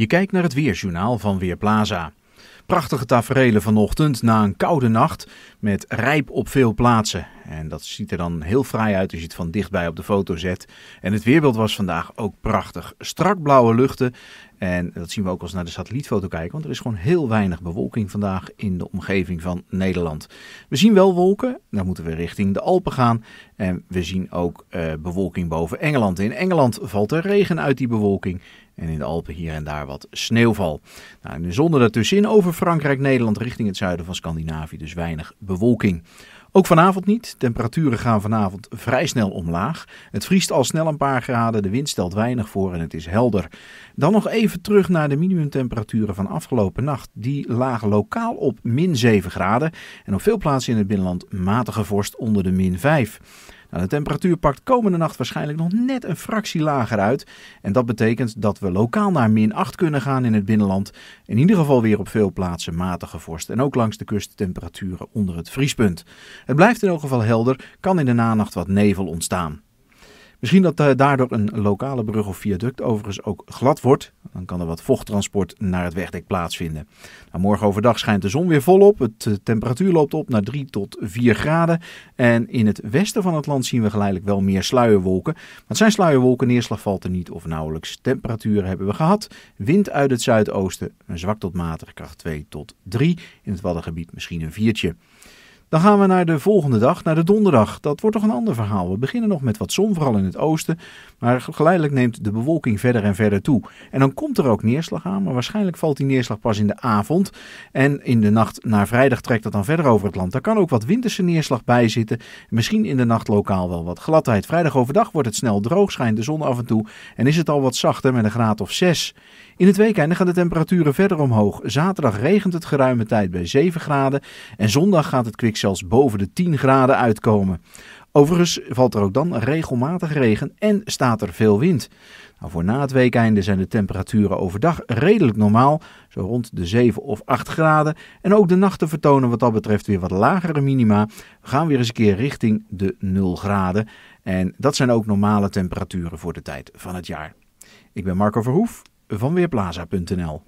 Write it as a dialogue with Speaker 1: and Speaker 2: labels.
Speaker 1: Je kijkt naar het weerjournaal van Weerplaza. Prachtige tafereelen vanochtend na een koude nacht met rijp op veel plaatsen. En dat ziet er dan heel fraai uit als je het van dichtbij op de foto zet. En het weerbeeld was vandaag ook prachtig. Strak blauwe luchten. En dat zien we ook als we naar de satellietfoto kijken, want er is gewoon heel weinig bewolking vandaag in de omgeving van Nederland. We zien wel wolken, dan moeten we richting de Alpen gaan. En we zien ook eh, bewolking boven Engeland. In Engeland valt er regen uit die bewolking. En in de Alpen hier en daar wat sneeuwval. Nou, de zon ertussenin over Frankrijk, Nederland richting het zuiden van Scandinavië. Dus weinig bewolking. Ook vanavond niet. Temperaturen gaan vanavond vrij snel omlaag. Het vriest al snel een paar graden, de wind stelt weinig voor en het is helder. Dan nog even terug naar de minimumtemperaturen van afgelopen nacht. Die lagen lokaal op min 7 graden en op veel plaatsen in het binnenland matige vorst onder de min 5. Nou, de temperatuur pakt komende nacht waarschijnlijk nog net een fractie lager uit. En dat betekent dat we lokaal naar min 8 kunnen gaan in het binnenland. In ieder geval weer op veel plaatsen matige vorst. En ook langs de kust temperaturen onder het vriespunt. Het blijft in elk geval helder, kan in de nanacht wat nevel ontstaan. Misschien dat eh, daardoor een lokale brug of viaduct overigens ook glad wordt. Dan kan er wat vochttransport naar het wegdek plaatsvinden. Nou, morgen overdag schijnt de zon weer volop. Het, de eh, temperatuur loopt op naar 3 tot 4 graden. En in het westen van het land zien we geleidelijk wel meer sluierwolken. Wat zijn sluierwolken, neerslag valt er niet of nauwelijks. Temperaturen hebben we gehad. Wind uit het zuidoosten, een zwak tot matig kracht 2 tot 3. In het Waddengebied misschien een viertje. Dan gaan we naar de volgende dag, naar de donderdag. Dat wordt toch een ander verhaal. We beginnen nog met wat zon, vooral in het oosten. Maar geleidelijk neemt de bewolking verder en verder toe. En dan komt er ook neerslag aan, maar waarschijnlijk valt die neerslag pas in de avond. En in de nacht naar vrijdag trekt dat dan verder over het land. Daar kan ook wat winterse neerslag bij zitten. Misschien in de nacht lokaal wel wat gladheid. Vrijdag overdag wordt het snel droog, schijnt de zon af en toe. En is het al wat zachter met een graad of 6. In het weekende gaan de temperaturen verder omhoog. Zaterdag regent het geruime tijd bij 7 graden. En zondag gaat het kwik zelfs boven de 10 graden uitkomen. Overigens valt er ook dan regelmatig regen en staat er veel wind. Nou, voor na het weekeinde zijn de temperaturen overdag redelijk normaal, zo rond de 7 of 8 graden. En ook de nachten vertonen wat dat betreft weer wat lagere minima. We gaan weer eens een keer richting de 0 graden. En dat zijn ook normale temperaturen voor de tijd van het jaar. Ik ben Marco Verhoef van Weerplaza.nl.